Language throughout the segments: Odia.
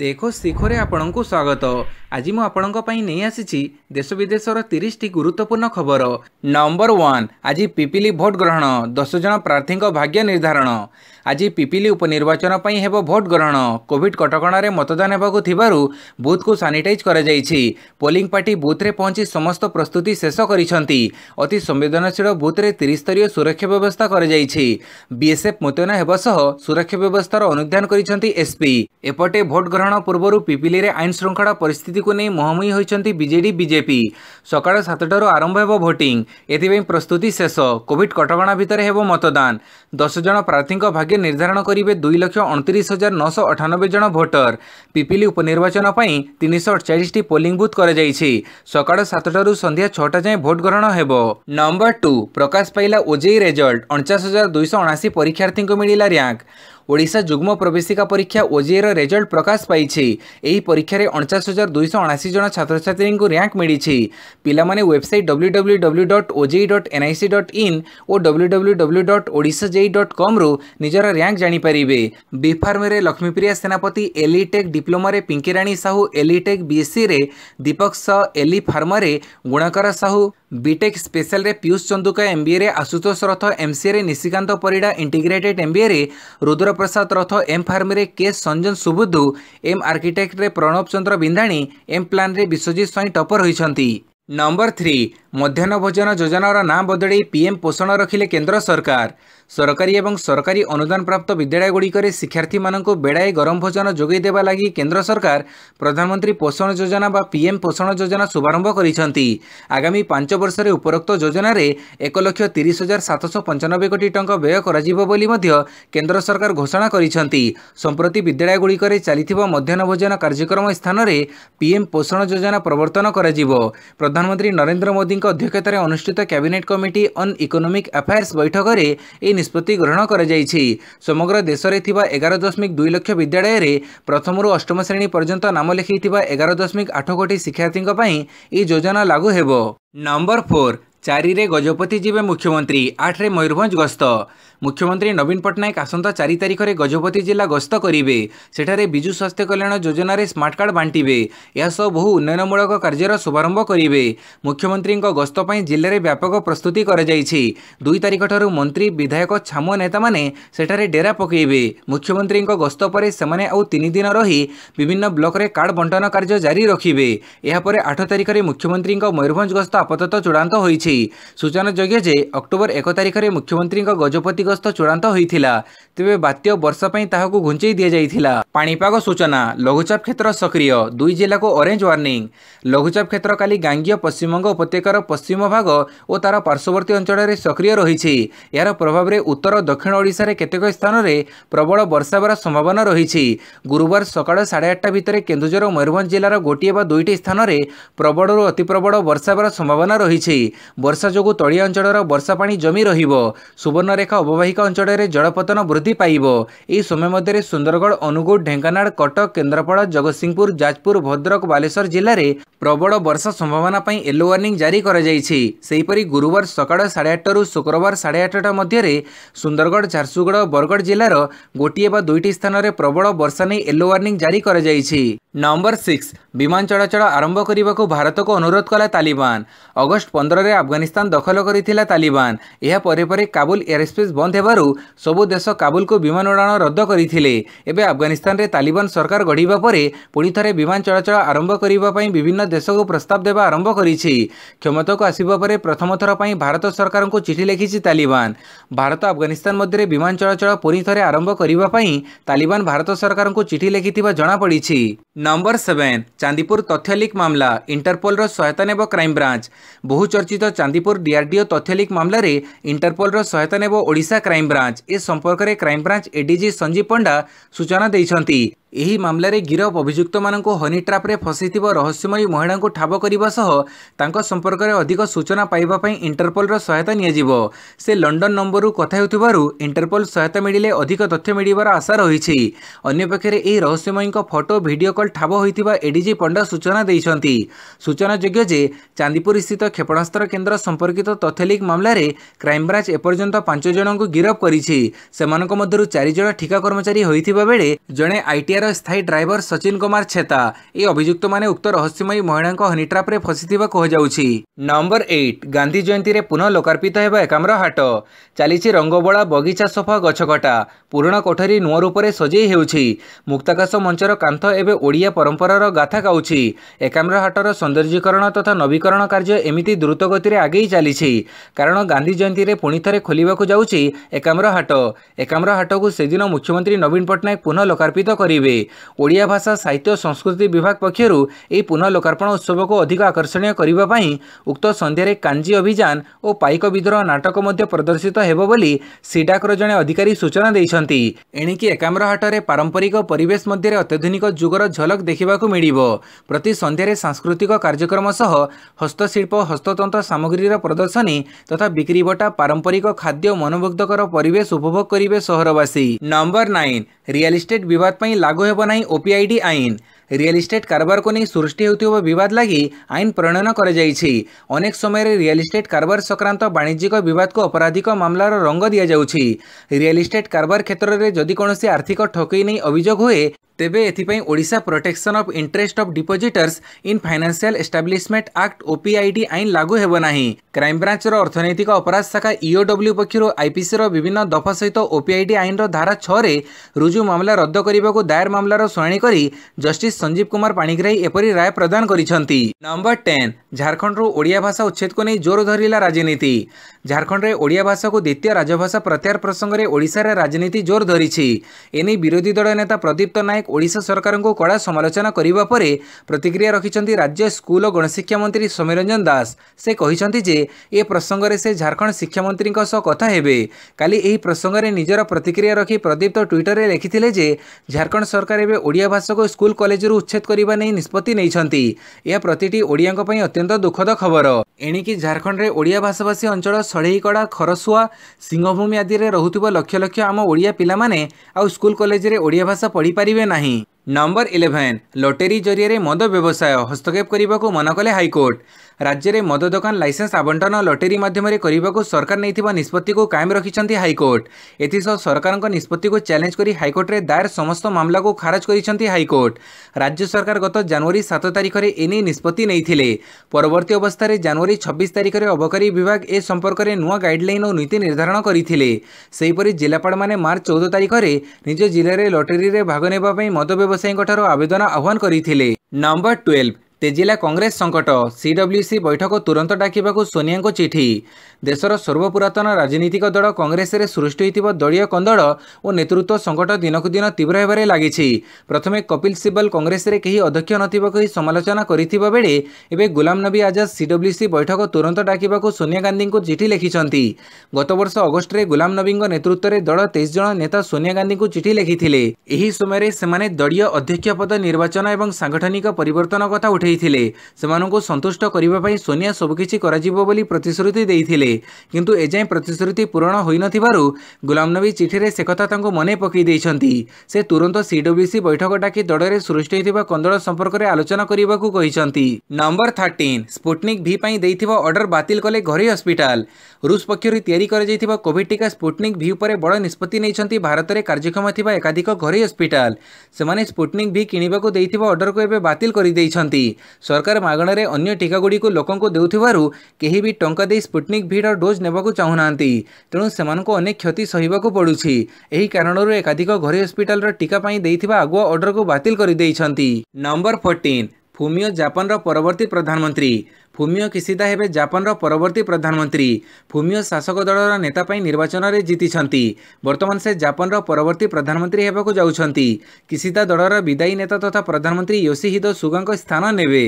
ଦେଖୋ ଶିଖରେ ଆପଣଙ୍କୁ ସ୍ୱାଗତ ଆଜି ମୁଁ ଆପଣଙ୍କ ପାଇଁ ନେଇ ଆସିଛି ଦେଶ ବିଦେଶର ତିରିଶଟି ଗୁରୁତ୍ୱପୂର୍ଣ୍ଣ ଖବର ନମ୍ବର ୱାନ୍ ଆଜି ପିପିଲି ଭୋଟ୍ ଗ୍ରହଣ ଦଶ ଜଣ ପ୍ରାର୍ଥୀଙ୍କ ଭାଗ୍ୟ ନିର୍ଦ୍ଧାରଣ ଆଜି ପିପିଲି ଉପନିର୍ବାଚନ ପାଇଁ ହେବ ଭୋଟ୍ ଗ୍ରହଣ କୋଭିଡ୍ କଟକଣାରେ ମତଦାନ ହେବାକୁ ଥିବାରୁ ବୁଥ୍କୁ ସାନିଟାଇଜ୍ କରାଯାଇଛି ପୋଲିଂ ପାର୍ଟି ବୁଥ୍ରେ ପହଞ୍ଚି ସମସ୍ତ ପ୍ରସ୍ତୁତି ଶେଷ କରିଛନ୍ତି ଅତି ସମ୍ବେଦନଶୀଳ ବୁଥ୍ରେ ତ୍ରିସ୍ତରୀୟ ସୁରକ୍ଷା ବ୍ୟବସ୍ଥା କରାଯାଇଛି ବିଏସ୍ଏଫ୍ ମୁତୟନ ହେବା ସହ ସୁରକ୍ଷା ବ୍ୟବସ୍ଥାର ଅନୁଧ୍ୟାନ କରିଛନ୍ତି ଏସ୍ପି ଏପଟେ ଭୋଟ୍ ଗ୍ରହଣ ପୂର୍ବରୁ ପିପିଲିରେ ଆଇନ ଶୃଙ୍ଖଳା ପରିସ୍ଥିତିକୁ ନେଇ ମୁହାଁମୁହିଁ ହୋଇଛନ୍ତି ବିଜେଡି ବିଜେପି ସକାଳ ସାତଟାରୁ ଆରମ୍ଭ ହେବ ଭୋଟିଂ ଏଥିପାଇଁ ପ୍ରସ୍ତୁତି ଶେଷ କୋଭିଡ୍ କଟକଣା ଭିତରେ ହେବ ମତଦାନ ଦଶ ଜଣ ପ୍ରାର୍ଥୀଙ୍କ ଭାଗ୍ୟ ଯୋଗ୍ୟ ନିର୍ଦ୍ଧାରଣ କରିବେ ଦୁଇ ଲକ୍ଷ ଅଣତିରିଶ ହଜାର ନଅଶହ ଅଠାନବେ ଜଣ ଭୋଟର ପିପିଲି ଉପନିର୍ବାଚନ ପାଇଁ ତିନିଶହ ଅଠଚାଳିଶଟି ପୋଲିଂ ବୁଥ୍ କରାଯାଇଛି ସକାଳ ସାତଟାରୁ ସନ୍ଧ୍ୟା ଛଅଟା ଯାଏଁ ଭୋଟ ଗ୍ରହଣ ହେବ ନମ୍ବର ଟୁ ପ୍ରକାଶ ପାଇଲା ଓଜେଇ ରେଜଲ୍ଟ ଅଣଚାଶ ହଜାର ଦୁଇଶହ ଅଣାଅଶୀ ପରୀକ୍ଷାର୍ଥୀଙ୍କୁ ମିଳିଲା ର୍ୟାଙ୍କ ଓଡ଼ିଶା ଯୁଗ୍ମ ପ୍ରବେଶିକା ପରୀକ୍ଷା ଓଜିଏର ରେଜଲ୍ଟ ପ୍ରକାଶ ପାଇଛି ଏହି ପରୀକ୍ଷାରେ ଅଣଚାଶ ହଜାର ଦୁଇଶହ ଅଣାଅଶୀ ଜଣ ଛାତ୍ରଛାତ୍ରୀଙ୍କୁ ର୍ୟାଙ୍କ ମିଳିଛି ପିଲାମାନେ website W W W dot OJEE dot NIC dot in ଓ W W W dot Odisha JEE dot କମ୍ରୁ ନିଜର ର୍ୟାଙ୍କ ଜାଣିପାରିବେ ବିଫାର୍ମରେ ଲକ୍ଷ୍ମୀପ୍ରିୟା ସେନାପତି ଏଲିଟେକ୍ ଡିପ୍ଲୋମାରେ ପିଙ୍କିରାଣୀ ସାହୁ ଏଲିଟେକ୍ ବିଏସ୍ସିରେ ଦୀପକ ସ ଏଲି ଫାର୍ମରେ ଗୁଣାକର ସାହୁ ବିଟେକ୍ ସ୍ପେଶାଲରେ ପିୟୁଷ ଚନ୍ଦୁକା ଏମ୍ବିଏରେ ଆଶୁତୋଷ ରଥ ଏମ୍ସିଏରେ ନିଶିକାନ୍ତ ପରିଡ଼ା ଇଣ୍ଟିଗ୍ରେଟେଡ୍ ଏମ୍ବିଏରେ ରୁଦ୍ରପ୍ରସାଦ ରଥ ଏମ୍ ଫାର୍ମରେ କେ ସଞ୍ଜନ ସୁବୁଦ୍ଧୁ ଏମ୍ ଆର୍କିଟେକ୍ଟରେ ପ୍ରଣବ ଚନ୍ଦ୍ର ବିନ୍ଧାଣୀ ଏମ୍ ପ୍ଲାନ୍ରେ ବିଶ୍ୱଜିତ ସ୍ୱାଇଁ ଟପର ହୋଇଛନ୍ତି ନମ୍ବର ଥ୍ରୀ ମଧ୍ୟାହ୍ନ ଭୋଜନ ଯୋଜନାର ନାଁ ବଦଳେଇ ପିଏମ୍ ପୋଷଣ ରଖିଲେ କେନ୍ଦ୍ର ସରକାର ସରକାରୀ ଏବଂ ସରକାରୀ ଅନୁଦାନପ୍ରାପ୍ତ ବିଦ୍ୟାଳୟଗୁଡ଼ିକରେ ଶିକ୍ଷାର୍ଥୀମାନଙ୍କୁ ବେଡ଼ାଇ ଗରମ ଭୋଜନ ଯୋଗାଇ ଦେବା ଲାଗି କେନ୍ଦ୍ର ସରକାର ପ୍ରଧାନମନ୍ତ୍ରୀ ପୋଷଣ ଯୋଜନା ବା ପିଏମ୍ ପୋଷଣ ଯୋଜନା ଶୁଭାରମ୍ଭ କରିଛନ୍ତି ଆଗାମୀ ପାଞ୍ଚ ବର୍ଷରେ ଉପରୋକ୍ତ ଯୋଜନାରେ ଏକ ଲକ୍ଷ ତିରିଶ ହଜାର ସାତଶହ ପଞ୍ଚାନବେ କୋଟି ଟଙ୍କା ବ୍ୟୟ କରାଯିବ ବୋଲି ମଧ୍ୟ କେନ୍ଦ୍ର ସରକାର ଘୋଷଣା କରିଛନ୍ତି ସମ୍ପ୍ରତି ବିଦ୍ୟାଳୟଗୁଡ଼ିକରେ ଚାଲିଥିବା ମଧ୍ୟାହ୍ନ ଭୋଜନ କାର୍ଯ୍ୟକ୍ରମ ସ୍ଥାନରେ ପିଏମ୍ ପୋଷଣ ଯୋଜନା ପ୍ରବର୍ତ୍ତନ କରାଯିବ ପ୍ରଧାନମନ୍ତ୍ରୀ ନରେନ୍ଦ୍ର ମୋଦିଙ୍କ ମୋଦିଙ୍କ ଅଧ୍ୟକ୍ଷତାରେ ଅନୁଷ୍ଠିତ cabinet committee on economic affairs ବୈଠକରେ ଏହି ନିଷ୍ପତ୍ତି ଗ୍ରହଣ କରାଯାଇଛି ସମଗ୍ର ଦେଶରେ ଥିବା ଏଗାର ଦଶମିକ ଦୁଇ ଲକ୍ଷ ବିଦ୍ୟାଳୟରେ ପ୍ରଥମରୁ ଅଷ୍ଟମ ଶ୍ରେଣୀ ପର୍ଯ୍ୟନ୍ତ ନାମ ଲେଖିଥିବା ଏଗାର ଦଶମିକ ଆଠ କୋଟି ଶିକ୍ଷାର୍ଥୀଙ୍କ ପାଇଁ ଏହି ଯୋଜନା ଲାଗୁ ହେବ ନମ୍ବର ଫୋର୍ ଚାରିରେ ଗଜପତି ଯିବେ ମୁଖ୍ୟମନ୍ତ୍ରୀ ଆଠରେ ମୟୂରଭଞ୍ଜ ଗସ୍ତ ମୁଖ୍ୟମନ୍ତ୍ରୀ ନବୀନ ପଟ୍ଟନାୟକ ଆସନ୍ତା ଚାରି ତାରିଖରେ ଗଜପତି ଜିଲ୍ଲା ଗସ୍ତ କରିବେ ସେଠାରେ ବିଜୁ ସ୍ୱାସ୍ଥ୍ୟ କଲ୍ୟାଣ ଯୋଜନାରେ ସ୍ମାର୍ଟକାର୍ଡ଼ ବାଣ୍ଟିବେ ଏହାସହ ବହୁ ଉନ୍ନୟନମୂଳକ କାର୍ଯ୍ୟର ଶୁଭାରମ୍ଭ କରିବେ ମୁଖ୍ୟମନ୍ତ୍ରୀଙ୍କ ଗସ୍ତ ପାଇଁ ଜିଲ୍ଲାରେ ବ୍ୟାପକ ପ୍ରସ୍ତୁତି କରାଯାଇଛି ଦୁଇ ତାରିଖଠାରୁ ମନ୍ତ୍ରୀ ବିଧାୟକ ଛାମୁ ନେତାମାନେ ସେଠାରେ ଡେରା ପକାଇବେ ମୁଖ୍ୟମନ୍ତ୍ରୀଙ୍କ ଗସ୍ତ ପରେ ସେମାନେ ଆଉ ତିନି ଦିନ ରହି ବିଭିନ୍ନ ବ୍ଲକରେ କାର୍ଡ଼ ବଣ୍ଟନ କାର୍ଯ୍ୟ ଜାରି ରଖିବେ ଏହାପରେ ଆଠ ତାରିଖରେ ମୁଖ୍ୟମନ୍ତ୍ରୀଙ୍କ ମୟୂରଭଞ୍ଜ ଗସ୍ତ ଆପାତତଃ ଚୂଡ଼ାନ୍ତ ହୋଇଛି ସୂଚନାଯୋଗ୍ୟ ଯେ ଅକ୍ଟୋବର ଏକ ତାରିଖରେ ମୁଖ୍ୟମନ୍ତ୍ରୀଙ୍କ ଗଜପତି କ୍ଷତିଗ୍ରସ୍ତ ଚୂଡ଼ାନ୍ତ ହୋଇଥିଲା ତେବେ ବାତ୍ୟା ବର୍ଷା ପାଇଁ ତାହାକୁ ଘୁଞ୍ଚାଇ ଦିଆଯାଇଥିଲା ପାଣିପାଗ ସୂଚନା ଲଘୁଚାପ କ୍ଷେତ୍ର ସକ୍ରିୟ ଦୁଇ ଜିଲ୍ଲାକୁ ଅରେଞ୍ଜ ୱାର୍ଣ୍ଣିଂ ଲଘୁଚାପ କ୍ଷେତ୍ର କାଲି ଗାଙ୍ଗୀୟ ପଶ୍ଚିମବଙ୍ଗ ଉପତ୍ୟକାର ପଶ୍ଚିମ ଭାଗ ଓ ତା'ର ପାର୍ଶ୍ୱବର୍ତ୍ତୀ ଅଞ୍ଚଳରେ ସକ୍ରିୟ ରହିଛି ଏହାର ପ୍ରଭାବରେ ଉତ୍ତର ଦକ୍ଷିଣ ଓଡ଼ିଶାରେ କେତେକ ସ୍ଥାନରେ ପ୍ରବଳ ବର୍ଷା ହେବାର ସମ୍ଭାବନା ରହିଛି ଗୁରୁବାର ସକାଳ ସାଢ଼େ ଆଠଟା ଭିତରେ କେନ୍ଦୁଝର ଓ ମୟୂରଭଞ୍ଜ ଜିଲ୍ଲାର ଗୋଟିଏ ବା ଦୁଇଟି ସ୍ଥାନରେ ପ୍ରବଳରୁ ଅତିପ୍ରବଳ ବର୍ଷା ହେବାର ସମ୍ଭାବନା ରହିଛି ବର୍ଷା ଯୋଗୁଁ ତଳିଆ ଅଞ୍ଚଳର ବର୍ଷା ପାଣି ଜମି ରହିବ ସୁବର୍ଣ୍ଣରେଖା ଅବ ধারাবাহিক অঞ্চলের জলপতন বৃদ্ধি পাইব এই সময় মধ্যে সুন্দরগড় অনুগুল ঢেঙ্কানাড় কটক কেন্দ্রাপড়া জগৎসিংপুর যাজপুর ভদ্রক বালেশ্বর জেলায় প্রবল বর্ষা সম্ভাবনা পাই ইয়েলো ওয়ার্নিং জারি করা যাইছি সেইপরি গুরুবার সকাল সাড়ে আটটার শুক্রবার সাড়ে আটটা মধ্যে সুন্দরগড় ঝারসুগুড় বরগড় জেলার গোটিয়ে বা দুইটি স্থানের প্রবল বর্ষা নিয়ে ইয়েলো ওয়ার্নিং জারি করা যাইছি নম্বর সিক্স বিমান চলাচল আরম্ভ করা ভারতক অনুরোধ কলা তালিবান অগস্ট পনেরে আফগানিস্তান দখল করে তালিবান এরপরে কাবুল এয়ারস্পেস বন্ধ ବନ୍ଦ ହେବାରୁ ସବୁ ଦେଶ କାବୁଲକୁ ବିମାନ ଉଡ଼ାଣ ରଦ୍ଦ କରିଥିଲେ ଏବେ ଆଫଗାନିସ୍ତାନରେ ତାଲିବାନ ସରକାର ଗଢ଼ିବା ପରେ ପୁଣିଥରେ ବିମାନ ଚଳାଚଳ ଆରମ୍ଭ କରିବା ପାଇଁ ବିଭିନ୍ନ ଦେଶକୁ ପ୍ରସ୍ତାବ ଦେବା ଆରମ୍ଭ କରିଛି କ୍ଷମତାକୁ ଆସିବା ପରେ ପ୍ରଥମଥର ପାଇଁ ଭାରତ ସରକାରଙ୍କୁ ଚିଠି ଲେଖିଛି ତାଲିବାନ ଭାରତ ଆଫଗାନିସ୍ତାନ ମଧ୍ୟରେ ବିମାନ ଚଳାଚଳ ପୁଣିଥରେ ଆରମ୍ଭ କରିବା ପାଇଁ ତାଲିବାନ ଭାରତ ସରକାରଙ୍କୁ ଚିଠି ଲେଖିଥିବା ଜଣାପଡ଼ିଛି ନମ୍ବର ସେଭେନ୍ ଚାନ୍ଦିପୁର ତଥ୍ୟ ଲିକ୍ ମାମଲା ଇଣ୍ଟରପୋଲର ସହାୟତା ନେବ କ୍ରାଇମବ୍ରାଞ୍ଚ ବହୁଚର୍ଚ୍ଚିତ ଚାନ୍ଦିପୁର ଡିଆରଡିଓ ତଥ୍ୟ ଲିକ୍ ମାମଲାରେ ଇଣ୍ଟରପୋଲର ସହାୟତା ନେବ ଓଡ଼ିଶା ଓଡ଼ିଶା କ୍ରାଇମବ୍ରାଞ୍ଚ ଏ ସମ୍ପର୍କରେ କ୍ରାଇମବ୍ରାଞ୍ଚ ଏଡିଜି ସଞ୍ଜୀବ ପଣ୍ଡା ସୂଚନା ଦେଇଛନ୍ତି ଏହି ମାମଲାରେ ଗିରଫ ଅଭିଯୁକ୍ତମାନଙ୍କୁ ହନିଟ୍ରାପ୍ରେ ଫସିଥିବା ରହସ୍ୟମୟୀ ମହିଳାଙ୍କୁ ଠାବ କରିବା ସହ ତାଙ୍କ ସମ୍ପର୍କରେ ଅଧିକ ସୂଚନା ପାଇବା ପାଇଁ ଇଣ୍ଟରପୋଲର ସହାୟତା ନିଆଯିବ ସେ ଲଣ୍ଡନ ନମ୍ବରରୁ କଥା ହେଉଥିବାରୁ ଇଣ୍ଟରପୋଲ ସହାୟତା ମିଳିଲେ ଅଧିକ ତଥ୍ୟ ମିଳିବାର ଆଶା ରହିଛି ଅନ୍ୟପକ୍ଷରେ ଏହି ରହସ୍ୟମୟୀଙ୍କ ଫଟୋ ଭିଡ଼ିଓ କଲ୍ ଠାବ ହୋଇଥିବା ଏଡିଜି ପଣ୍ଡା ସୂଚନା ଦେଇଛନ୍ତି ସୂଚନାଯୋଗ୍ୟ ଯେ ଚାନ୍ଦିପୁର ସ୍ଥିତ କ୍ଷେପଣାସ୍ତ୍ର କେନ୍ଦ୍ର ସମ୍ପର୍କିତ ତଥ୍ୟ ଲିକ୍ ମାମଲାରେ କ୍ରାଇମବ୍ରାଞ୍ଚ ଏପର୍ଯ୍ୟନ୍ତ ପାଞ୍ଚ ଜଣଙ୍କୁ ଗିରଫ କରିଛି ସେମାନଙ୍କ ମଧ୍ୟରୁ ଚାରିଜଣ ଠିକା କର୍ମଚାରୀ ହୋଇଥିବା ବେଳେ ଜଣେ ଆଇଟିଆର୍ ଏଫଆଇଆର ସ୍ଥାୟୀ ଡ୍ରାଇଭର ସଚିନ କୁମାର ଛେତା ଏହି ଅଭିଯୁକ୍ତମାନେ ଉକ୍ତ ରହସ୍ୟମୟୀ ମହିଳାଙ୍କ ହନିଟ୍ରାପ୍ରେ ଫସିଥିବା କୁହାଯାଉଛି ନମ୍ବର ଏଇଟ୍ ଗାନ୍ଧୀ ଜୟନ୍ତୀରେ ପୁନଃ ଲୋକାର୍ପିତ ହେବ ଏକାମ୍ର ହାଟ ଚାଲିଛି ରଙ୍ଗବଳା ବଗିଚା ସଫା ଗଛକଟା ପୁରୁଣା କୋଠରୀ ନୂଆ ରୂପରେ ସଜେଇ ହେଉଛି ମୁକ୍ତାକାଶ ମଞ୍ଚର କାନ୍ଥ ଏବେ ଓଡ଼ିଆ ପରମ୍ପରାର ଗାଥା ଗାଉଛି ଏକାମ୍ର ହାଟର ସୌନ୍ଦର୍ଯ୍ୟକରଣ ତଥା ନବୀକରଣ କାର୍ଯ୍ୟ ଏମିତି ଦ୍ରୁତ ଗତିରେ ଆଗେଇ ଚାଲିଛି କାରଣ ଗାନ୍ଧୀ ଜୟନ୍ତୀରେ ପୁଣି ଥରେ ଖୋଲିବାକୁ ଯାଉଛି ଏକାମ୍ର ହାଟ ଏକାମ୍ର ହାଟକୁ ସେଦିନ ମୁଖ୍ୟମନ୍ତ୍ରୀ ନବୀନ ପଟ୍ଟନାୟକ ପୁନଃ ଲୋକାର୍ପିତ କରିବେ କରିବେ ଓଡ଼ିଆ ଭାଷା ସାହିତ୍ୟ ସଂସ୍କୃତି ବିଭାଗ ପକ୍ଷରୁ ଏହି ପୁନଃ ଲୋକାର୍ପଣ ଉତ୍ସବକୁ ଅଧିକ ଆକର୍ଷଣୀୟ କରିବା ପାଇଁ ଉକ୍ତ ସନ୍ଧ୍ୟାରେ କାଞ୍ଜି ଅଭିଯାନ ଓ ପାଇକ ବିଦ୍ରୋହ ନାଟକ ମଧ୍ୟ ପ୍ରଦର୍ଶିତ ହେବ ବୋଲି ସିଡାକର ଜଣେ ଅଧିକାରୀ ସୂଚନା ଦେଇଛନ୍ତି ଏଣିକି ଏକାମ୍ର ହାଟରେ ପାରମ୍ପରିକ ପରିବେଶ ମଧ୍ୟରେ ଅତ୍ୟାଧୁନିକ ଯୁଗର ଝଲକ ଦେଖିବାକୁ ମିଳିବ ପ୍ରତି ସନ୍ଧ୍ୟାରେ ସାଂସ୍କୃତିକ କାର୍ଯ୍ୟକ୍ରମ ସହ ହସ୍ତଶିଳ୍ପ ହସ୍ତତନ୍ତ ସାମଗ୍ରୀର ପ୍ରଦର୍ଶନୀ ତଥା ବିକ୍ରି ବଟା ପାରମ୍ପରିକ ଖାଦ୍ୟ ମନୋମୁଗ୍ଧକର ପରିବେଶ ଉପଭୋଗ କରିବେ ସହରବାସୀ ନମ୍ବର ନାଇନ୍ ରିଅଲ ଇଷ୍ଟେଟ୍ ବିବାଦ ପାଇଁ आगो हेबना ओपीआईडी आईन ରିଅଲ ଇଷ୍ଟେଟ୍ କାରବାରକୁ ନେଇ ସୃଷ୍ଟି ହେଉଥିବା ବିବାଦ ଲାଗି ଆଇନ ପ୍ରଣୟନ କରାଯାଇଛି ଅନେକ ସମୟରେ ରିଅଲ ଇଷ୍ଟେଟ୍ କାରବାର ସଂକ୍ରାନ୍ତ ବାଣିଜ୍ୟିକ ବିବାଦକୁ ଅପରାଧିକ ମାମଲାର ରଙ୍ଗ ଦିଆଯାଉଛି ରିଅଲ ଇଷ୍ଟେଟ୍ କାରବାର କ୍ଷେତ୍ରରେ ଯଦି କୌଣସି ଆର୍ଥିକ ଠକେଇ ନେଇ ଅଭିଯୋଗ ହୁଏ ତେବେ ଏଥିପାଇଁ Odisha protection of interest of depositors in financial establishment act OPID ଆଇନ ଲାଗୁ ହେବ ନାହିଁ କ୍ରାଇମବ୍ରାଞ୍ଚର ଅର୍ଥନୈତିକ ଅପରାଧ ଶାଖା ଇଓଡବ୍ଲ୍ୟୁ ପକ୍ଷରୁ ଆଇପିସିର ବିଭିନ୍ନ ଦଫା ସହିତ ଓପିଆଇଡି ଆଇନର ଧାରା ଛଅରେ ରୁଜୁ ମାମଲା ରଦ୍ଦ କରିବାକୁ ଦାୟର ମାମଲାର ଶୁଣାଣି କରି ଜଷ୍ଟିସ୍ ଜଷ୍ଟିସ୍ ସଞ୍ଜୀବ କୁମାର ପାଣିଗ୍ରାହୀ ଏପରି ରାୟ ପ୍ରଦାନ କରିଛନ୍ତି ନମ୍ବର ଟେନ୍ ଝାଡ଼ଖଣ୍ଡରୁ ଓଡ଼ିଆ ଭାଷା ଉଚ୍ଛେଦକୁ ନେଇ ଜୋର ଧରିଲା ରାଜନୀତି ଝାଡ଼ଖଣ୍ଡରେ ଓଡ଼ିଆ ଭାଷାକୁ ଦ୍ୱିତୀୟ ରାଜଭାଷା ପ୍ରତ୍ୟାହାର ପ୍ରସଙ୍ଗରେ ଓଡ଼ିଶାରେ ରାଜନୀତି ଜୋର ଧରିଛି ଏନେଇ ବିରୋଧୀ ଦଳ ନେତା ପ୍ରଦୀପ୍ତ ନାୟକ ଓଡ଼ିଶା ସରକାରଙ୍କୁ କଡ଼ା ସମାଲୋଚନା କରିବା ପରେ ପ୍ରତିକ୍ରିୟା ରଖିଛନ୍ତି ରାଜ୍ୟ ସ୍କୁଲ ଓ ଗଣଶିକ୍ଷା ମନ୍ତ୍ରୀ ସୌମ୍ୟରଞ୍ଜନ ଦାସ ସେ କହିଛନ୍ତି ଯେ ଏ ପ୍ରସଙ୍ଗରେ ସେ ଝାଡ଼ଖଣ୍ଡ ଶିକ୍ଷାମନ୍ତ୍ରୀଙ୍କ ସହ କଥା ହେବେ କାଲି ଏହି ପ୍ରସଙ୍ଗରେ ନିଜର ପ୍ରତିକ୍ରିୟା ରଖି ପ୍ରଦୀପ୍ତ ଟ୍ୱିଟରରେ ଲେଖିଥିଲେ ଯେ ଝାଡ଼ଖଣ୍ଡ ସରକାର ଏବେ ଓଡ଼ିଆ ଭାଷାକୁ ସ୍କୁଲ କଲେଜ କଲେଜରୁ ଉଚ୍ଛେଦ କରିବା ନେଇ ନିଷ୍ପତ୍ତି ନେଇଛନ୍ତି ଏହା ପ୍ରତିଟି ଓଡ଼ିଆଙ୍କ ପାଇଁ ଅତ୍ୟନ୍ତ ଦୁଃଖଦ ଖବର ଏଣିକି ଝାଡ଼ଖଣ୍ଡରେ ଓଡ଼ିଆ ଭାଷାଭାଷୀ ଅଞ୍ଚଳ ସଢ଼େଇକଡ଼ା ଖରସୁଆ ସିଂହଭୂମି ଆଦିରେ ରହୁଥିବା ଲକ୍ଷ ଲକ୍ଷ ଆମ ଓଡ଼ିଆ ପିଲାମାନେ ଆଉ ସ୍କୁଲ କଲେଜରେ ଓଡ଼ିଆ ଭାଷା ପଢ଼ିପାରିବେ ନାହିଁ ନମ୍ବର ଇଲେଭେନ୍ ଲଟେରୀ ଜରିଆରେ ମଦ ବ୍ୟବସାୟ ହସ୍ତକ୍ଷେପ କରିବାକୁ ମନା କଲେ ହାଇକୋର୍ଟ ରାଜ୍ୟରେ ମଦ ଦୋକାନ ଲାଇସେନ୍ସ ଆବଣ୍ଟନ ଲଟେରୀ ମାଧ୍ୟମରେ କରିବାକୁ ସରକାର ନେଇଥିବା ନିଷ୍ପତ୍ତିକୁ କାଏମ ରଖିଛନ୍ତି ହାଇକୋର୍ଟ ଏଥିସହ ସରକାରଙ୍କ ନିଷ୍ପତ୍ତିକୁ ଚ୍ୟାଲେଞ୍ଜ କରି ହାଇକୋର୍ଟରେ ଦାୟର ସମସ୍ତ ମାମଲାକୁ ଖାରଜ କରିଛନ୍ତି ହାଇକୋର୍ଟ ରାଜ୍ୟ ସରକାର ଗତ ଜାନୁଆରୀ ସାତ ତାରିଖରେ ଏନେଇ ନିଷ୍ପତ୍ତି ନେଇଥିଲେ ପରବର୍ତ୍ତୀ ଅବସ୍ଥାରେ ଜାନୁଆରୀ ଛବିଶ ତାରିଖରେ ଅବକାରୀ ବିଭାଗ ଏ ସମ୍ପର୍କରେ ନୂଆ ଗାଇଡ୍ଲାଇନ୍ ଓ ନୀତି ନିର୍ଦ୍ଧାରଣ କରିଥିଲେ ସେହିପରି ଜିଲ୍ଲାପାଳମାନେ ମାର୍ଚ୍ଚ ଚଉଦ ତାରିଖରେ ନିଜ ଜିଲ୍ଲାରେ ଲଟେରୀରେ ଭାଗ ନେବା ପାଇଁ ମଦ ବ୍ୟବସାୟ ବସାଇଙ୍କଠାରୁ ଆବେଦନ ଆହ୍ୱାନ କରିଥିଲେ ନମ୍ବର ଟୁଏଲ୍ଭ তেজিলা কংগ্রেস সংকট সিডব্লুসি বৈঠক তুরন্ত ডাকিবাকু সোনিয়াঙ্কু চিঠি দেশর সর্বপুরাতন রাজনৈতিক দল কংগ্রেসের সৃষ্টি হয়েছিল দলীয় কন্দল ও নেতৃত্ব সংকট দিনক দিন তীব্র হবার লাগিছি প্রথমে কপিল সিবল কংগ্রেসের কেহি অধ্যক্ষ নথি সমালোচনা করে বেড়ে এবে গুলাম নবী আজাদ সিডব্লুসি বৈঠক তুরন্ত ডাকিবাকু সোনিয়া গান্ধী চিঠি লিখিছেন গতবর্ষ অগস্টে গুলাম নবী নেতৃত্বের দল তেইশ জন নেতা সোনিয়া গান্ধী চিঠি লিখিলে এই সময় সে দলীয় অধ্যক্ষ পদ নির্বাচন এবং সাংগঠনিক পরিবর্তন কথা উঠে ପଠାଇଥିଲେ ସେମାନଙ୍କୁ ସନ୍ତୁଷ୍ଟ କରିବା ପାଇଁ ସୋନିଆ ସବୁକିଛି କରାଯିବ ବୋଲି ପ୍ରତିଶ୍ରୁତି ଦେଇଥିଲେ କିନ୍ତୁ ଏଯାଏଁ ପ୍ରତିଶ୍ରୁତି ପୂରଣ ହୋଇନଥିବାରୁ ଗୁଲାମନବୀ ଚିଠିରେ ସେକଥା ତାଙ୍କୁ ମନେ ପକାଇ ଦେଇଛନ୍ତି ସେ ତୁରନ୍ତ ସିଡବ୍ଲ୍ୟୁସି ବୈଠକ ଡାକି ଦଳରେ ସୃଷ୍ଟି ହୋଇଥିବା କନ୍ଦଳ ସମ୍ପର୍କରେ ଆଲୋଚନା କରିବାକୁ କହିଛନ୍ତି ନମ୍ବର ଥାର୍ଟିନ୍ ସ୍ପୁଟନିକ୍ ଭି ପାଇଁ ଦେଇଥିବା ଅର୍ଡର ବାତିଲ କଲେ ଘରୋଇ ହସ୍ପିଟାଲ ରୁଷ ପକ୍ଷରୁ ତିଆରି କରାଯାଇଥିବା କୋଭିଡ୍ ଟିକା ସ୍ପୁଟନିକ୍ ଭି ଉପରେ ବଡ଼ ନିଷ୍ପତ୍ତି ନେଇଛନ୍ତି ଭାରତରେ କାର୍ଯ୍ୟକ୍ଷମ ଥିବା ଏକାଧିକ ଘରୋଇ ହସ୍ପିଟାଲ ସେମାନେ ସ୍ପୁଟନିକ୍ ଭି କିଣିବାକୁ ଦେଇଥିବା ଅର୍ଡରକୁ ଏବେ ବାତିଲ କରିଦେଇଛନ୍ତି ସରକାର ମାଗଣାରେ ଅନ୍ୟ ଟିକାଗୁଡ଼ିକୁ ଲୋକଙ୍କୁ ଦେଉଥିବାରୁ କେହି ବି ଟଙ୍କା ଦେଇ ସ୍ପୁଟନିକ୍ ଭିର ଡୋଜ୍ ନେବାକୁ ଚାହୁଁନାହାନ୍ତି ତେଣୁ ସେମାନଙ୍କୁ ଅନେକ କ୍ଷତି ସହିବାକୁ ପଡ଼ୁଛି ଏହି କାରଣରୁ ଏକାଧିକ ଘରୋଇ ହସ୍ପିଟାଲର ଟିକା ପାଇଁ ଦେଇଥିବା ଆଗୁଆ ଅର୍ଡରକୁ ବାତିଲ କରିଦେଇଛନ୍ତି ନମ୍ବର ଫୋର୍ଟିନ୍ ଫୁମିଓ ଜାପାନର ପରବର୍ତ୍ତୀ ପ୍ରଧାନମନ୍ତ୍ରୀ ଫୁମିଓ କିସିଦା ହେବେ ଜାପାନର ପରବର୍ତ୍ତୀ ପ୍ରଧାନମନ୍ତ୍ରୀ ଫୁମିଓ ଶାସକ ଦଳର ନେତା ପାଇଁ ନିର୍ବାଚନରେ ଜିତିଛନ୍ତି ବର୍ତ୍ତମାନ ସେ ଜାପାନର ପରବର୍ତ୍ତୀ ପ୍ରଧାନମନ୍ତ୍ରୀ ହେବାକୁ ଯାଉଛନ୍ତି କିସିଦା ଦଳର ବିଦାୟୀ ନେତା ତଥା ପ୍ରଧାନମନ୍ତ୍ରୀ ୟୋସିହିଦ ସୁଗାଙ୍କ ସ୍ଥାନ ନେବେ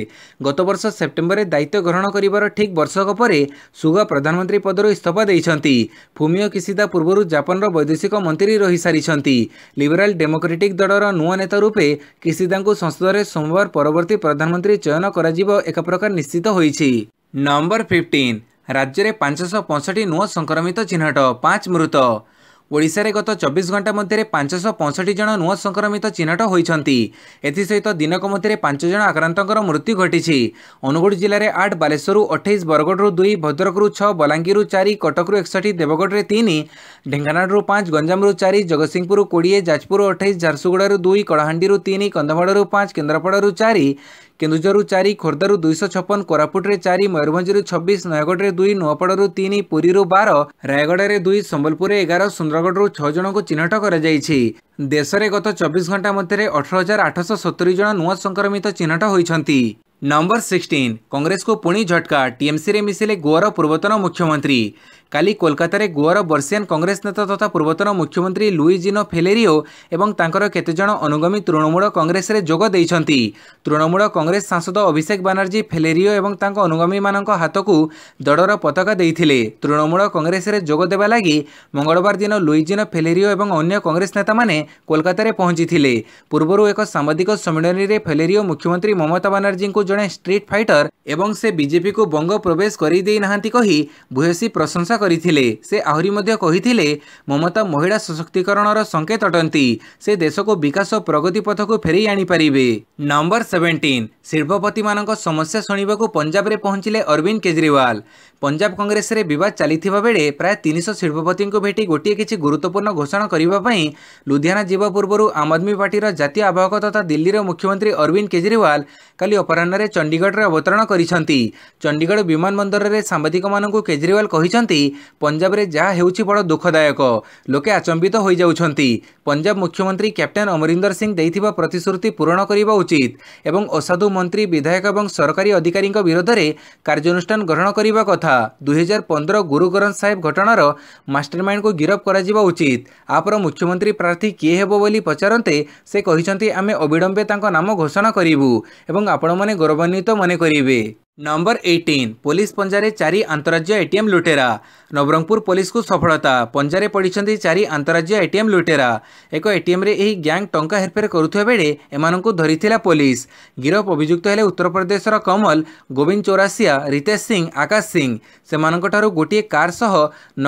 ଗତବର୍ଷ ସେପ୍ଟେମ୍ବରରେ ଦାୟିତ୍ୱ ଗ୍ରହଣ କରିବାର ଠିକ୍ ବର୍ଷକ ପରେ ସୁଗା ପ୍ରଧାନମନ୍ତ୍ରୀ ପଦରୁ ଇସ୍ତଫା ଦେଇଛନ୍ତି ଫୁମିଓ କିସିଦା ପୂର୍ବରୁ ଜାପାନର ବୈଦେଶିକ ମନ୍ତ୍ରୀ ରହିସାରିଛନ୍ତି ଲିବେରାଲ୍ ଡେମୋକ୍ରାଟିକ୍ ଦଳର ନୂଆ ନେତା ରୂପେ କିସିଦାଙ୍କୁ ସଂସଦରେ ସୋମବାର ପରବର୍ତ୍ତୀ ପ୍ରଧାନମନ୍ତ୍ରୀ ଚୟନ କରାଯିବ ଏକ ପ୍ରକାର ନିଶ୍ଚିତ ହୋଇଛି ଘଟିଛି ନମ୍ବର ଫିଫ୍ଟିନ୍ ରାଜ୍ୟରେ ପାଞ୍ଚଶହ ପଞ୍ଚଷଠି ନୂଆ ସଂକ୍ରମିତ ଚିହ୍ନଟ ପାଞ୍ଚ ମୃତ ଓଡ଼ିଶାରେ ଗତ ଚବିଶ ଘଣ୍ଟା ମଧ୍ୟରେ ପାଞ୍ଚଶହ ପଞ୍ଚଷଠି ଜଣ ନୂଆ ସଂକ୍ରମିତ ଚିହ୍ନଟ ହୋଇଛନ୍ତି ଏଥିସହିତ ଦିନକ ମଧ୍ୟରେ ପାଞ୍ଚ ଜଣ ଆକ୍ରାନ୍ତଙ୍କର ମୃତ୍ୟୁ ଘଟିଛି ଅନୁଗୁଳ ଜିଲ୍ଲାରେ ଆଠ ବାଲେଶ୍ୱରରୁ ଅଠେଇଶ ବରଗଡ଼ରୁ ଦୁଇ ଭଦ୍ରକରୁ ଛଅ ବଲାଙ୍ଗୀରରୁ ଚାରି କଟକରୁ ଏକଷଠି ଦେବଗଡ଼ରେ ତିନି ଢେଙ୍କାନାଳରୁ ପାଞ୍ଚ ଗଞ୍ଜାମରୁ ଚାରି ଜଗତସିଂହପୁରରୁ କୋଡ଼ିଏ ଯାଜପୁରରୁ ଅଠେଇଶ ଝାରସୁଗୁଡ଼ାରୁ ଦୁଇ କଳାହାଣ୍ଡିରୁ ତିନି କନ୍ଧମାଳରୁ ପାଞ୍ଚ କେନ୍ଦ୍ରାପଡ଼ାରୁ ଚାରି କେନ୍ଦୁଝରରୁ ଚାରି ଖୋର୍ଦ୍ଧାରୁ ଦୁଇଶହ ଛପନ କୋରାପୁଟରେ ଚାରି ମୟୂରଭଞ୍ଜରୁ ଛବିଶ ନୟାଗଡ଼ରେ ଦୁଇ ନୂଆପଡ଼ାରୁ ତିନି ପୁରୀରୁ ବାର ରାୟଗଡ଼ାରେ ଦୁଇ ସମ୍ବଲପୁରରେ ଏଗାର ସୁନ୍ଦରଗଡ଼ରୁ ଛଅ ଜଣଙ୍କୁ ଚିହ୍ନଟ କରାଯାଇଛି ଦେଶରେ ଗତ ଚବିଶ ଘଣ୍ଟା ମଧ୍ୟରେ ଅଠର ହଜାର ଆଠଶହ ସତୁରୀ ଜଣ ନୂଆ ସଂକ୍ରମିତ ଚିହ୍ନଟ ହୋଇଛନ୍ତି ନମ୍ବର ସିକ୍ସଟିନ୍ କଂଗ୍ରେସକୁ ପୁଣି ଝଟକା ଟିଏମ୍ସିରେ ମିଶିଲେ ଗୋଆର ପୂର୍ବତନ ମୁଖ୍ୟମନ୍ତ୍ରୀ କାଲି କୋଲକାତାରେ ଗୋଆର ବର୍ଷିଆନ୍ କଂଗ୍ରେସ ନେତା ତଥା ପୂର୍ବତନ ମୁଖ୍ୟମନ୍ତ୍ରୀ ଲୁଇଜିନୋ ଫେଲେରିଓ ଏବଂ ତାଙ୍କର କେତେଜଣ ଅନୁଗମୀ ତୃଣମୂଳ କଂଗ୍ରେସରେ ଯୋଗ ଦେଇଛନ୍ତି ତୃଣମୂଳ କଂଗ୍ରେସ ସାଂସଦ ଅଭିଷେକ ବାନାର୍ଜୀ ଫେଲେରିଓ ଏବଂ ତାଙ୍କ ଅନୁଗମୀମାନଙ୍କ ହାତକୁ ଦଳର ପତାକା ଦେଇଥିଲେ ତୃଣମୂଳ କଂଗ୍ରେସରେ ଯୋଗ ଦେବା ଲାଗି ମଙ୍ଗଳବାର ଦିନ ଲୁଇଜିନୋ ଫେଲେରିଓ ଏବଂ ଅନ୍ୟ କଂଗ୍ରେସ ନେତାମାନେ କୋଲକାତାରେ ପହଞ୍ଚିଥିଲେ ପୂର୍ବରୁ ଏକ ସାମ୍ବାଦିକ ସମ୍ମିଳନୀରେ ଫେଲେରିଓ ମୁଖ୍ୟମନ୍ତ୍ରୀ ମମତା ବାନାର୍ଜୀଙ୍କୁ ଜଣେ ଷ୍ଟ୍ରିଟ୍ ଫାଇଟର ଏବଂ ସେ ବିଜେପିକୁ ବଙ୍ଗ ପ୍ରବେଶ କରିଦେଇ ନାହାନ୍ତି କହି ଭୂୟସୀ ପ୍ରଶଂସା କରିଥିଲେ ସେ ଆହୁରି ମଧ୍ୟ କହିଥିଲେ ମମତା ମହିଳା ସଶକ୍ତିକରଣର ସଙ୍କେତ ଅଟନ୍ତି ସେ ଦେଶକୁ ବିକାଶ ପ୍ରଗତି ପଥକୁ ଫେରାଇ ଆଣିପାରିବେ ନମ୍ବର ସେଭେଣ୍ଟିନ୍ ଶିଳ୍ପପତିମାନଙ୍କ ସମସ୍ୟା ଶୁଣିବାକୁ ପଞ୍ଜାବରେ ପହଞ୍ଚିଲେ ଅରବିନ୍ଦ କେଜରିୱାଲ ପଞ୍ଜାବ କଂଗ୍ରେସରେ ବିବାଦ ଚାଲିଥିବା ବେଳେ ପ୍ରାୟ ତିନିଶହ ଶିଳ୍ପପତିଙ୍କୁ ଭେଟି ଗୋଟିଏ କିଛି ଗୁରୁତ୍ୱପୂର୍ଣ୍ଣ ଘୋଷଣା କରିବା ପାଇଁ ଲୁଧିଆନା ଯିବା ପୂର୍ବରୁ ଆମ ଆଦମୀ ପାର୍ଟିର ଜାତୀୟ ଆବାହକ ତଥା ଦିଲ୍ଲୀର ମୁଖ୍ୟମନ୍ତ୍ରୀ ଅରବିନ୍ଦ କେଜରିୱାଲ କାଲି ଅପରାହ୍ନରେ ଚଣ୍ଡିଗଡ଼ରେ ଅବତରଣ କରିଛନ୍ତି ଚଣ୍ଡିଗଡ଼ ବିମାନ ବନ୍ଦରରେ ସାମ୍ବାଦିକମାନଙ୍କୁ କେଜରିୱାଲ କହିଛନ୍ତି ପଞ୍ଜାବରେ ଯାହା ହେଉଛି ବଡ଼ ଦୁଃଖଦାୟକ ଲୋକେ ଆଚମ୍ବିତ ହୋଇଯାଉଛନ୍ତି ପଞ୍ଜାବ ମୁଖ୍ୟମନ୍ତ୍ରୀ କ୍ୟାପ୍ଟେନ୍ ଅମରିନ୍ଦର ସିଂ ଦେଇଥିବା ପ୍ରତିଶ୍ରୁତି ପୂରଣ କରିବା ଉଚିତ ଏବଂ ଅସାଧୁ ମନ୍ତ୍ରୀ ବିଧାୟକ ଏବଂ ସରକାରୀ ଅଧିକାରୀଙ୍କ ବିରୋଧରେ କାର୍ଯ୍ୟାନୁଷ୍ଠାନ ଗ୍ରହଣ କରିବା କଥା ତଥା ଦୁଇହଜାର ପନ୍ଦର ଗୁରୁ ଗ୍ରନ୍ଥ ସାହେବ ଘଟଣାର ମାଷ୍ଟର ମାଇଣ୍ଡକୁ ଗିରଫ କରାଯିବା ଉଚିତ ଆପଣ ମୁଖ୍ୟମନ୍ତ୍ରୀ ପ୍ରାର୍ଥୀ କିଏ ହେବ ବୋଲି ପଚାରନ୍ତେ ସେ କହିଛନ୍ତି ଆମେ ଅବିଳମ୍ବେ ତାଙ୍କ ନାମ ଘୋଷଣା କରିବୁ ଏବଂ ଆପଣମାନେ ଗୌରବାନ୍ୱିତ ମନେ କରିବେ ନମ୍ବର ଏଇଟିନ୍ ପୋଲିସ ପଞ୍ଜାରେ ଚାରି ଆନ୍ତଃରାଜ୍ୟ ଏଟିଏମ୍ ଲୁଟେରା ନବରଙ୍ଗପୁର ପୋଲିସକୁ ସଫଳତା ପଞ୍ଜାରେ ପଡ଼ିଛନ୍ତି ଚାରି ଆନ୍ତଃରାଜ୍ୟ ଏଟିଏମ୍ ଲୁଟେରା ଏକ ଏଟିଏମ୍ରେ ଏହି ଗ୍ୟାଙ୍ଗ ଟଙ୍କା ହେରଫେର କରୁଥିବା ବେଳେ ଏମାନଙ୍କୁ ଧରିଥିଲା ପୋଲିସ ଗିରଫ ଅଭିଯୁକ୍ତ ହେଲେ ଉତ୍ତରପ୍ରଦେଶର କମଲ ଗୋବିନ୍ଦ ଚୌରାସିଆ ରିତେଶ ସିଂ ଆକାଶ ସିଂ ସେମାନଙ୍କଠାରୁ ଗୋଟିଏ କାର୍ ସହ